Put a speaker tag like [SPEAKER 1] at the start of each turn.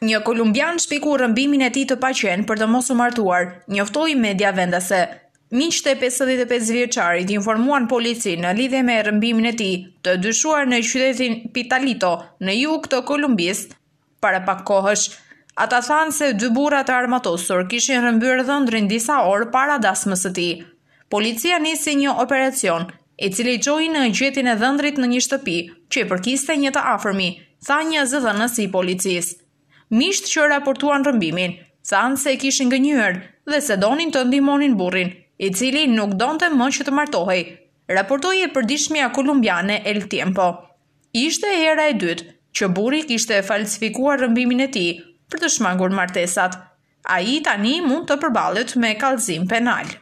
[SPEAKER 1] Një kolumbian shpiku rëmbimin e
[SPEAKER 2] ti të pacjen për të mos u martuar, njoftoj media vendase. Minqë 55 vjeqarit informuan polici në lidhe me rëmbimin e ti të dyshuar në qytetin Pitalito në ju të Kolumbis, para pak kohësh. Ata thanë se dy burat e armatosur kishin rëmbyrë dhëndrin disa orë para dasmës të ti. Policia nisi një operacion, e cili qoj në gjetin e dhëndrit në një shtëpi, që e përkiste një të afërmi, tha një zëdhënës i policisë mishtë që raportuan rëmbimin, thanë se kishin njërë dhe se donin të ndimonin burrin, i cili nuk donte më që të martohej, raportoi e dishmija kolumbiane El Tiempo. Ishte hera e dytë që burri kishte falsifikuar rëmbimin e tij për të shmangur martesat. Ai tani mund të përballet me kallëzim penal.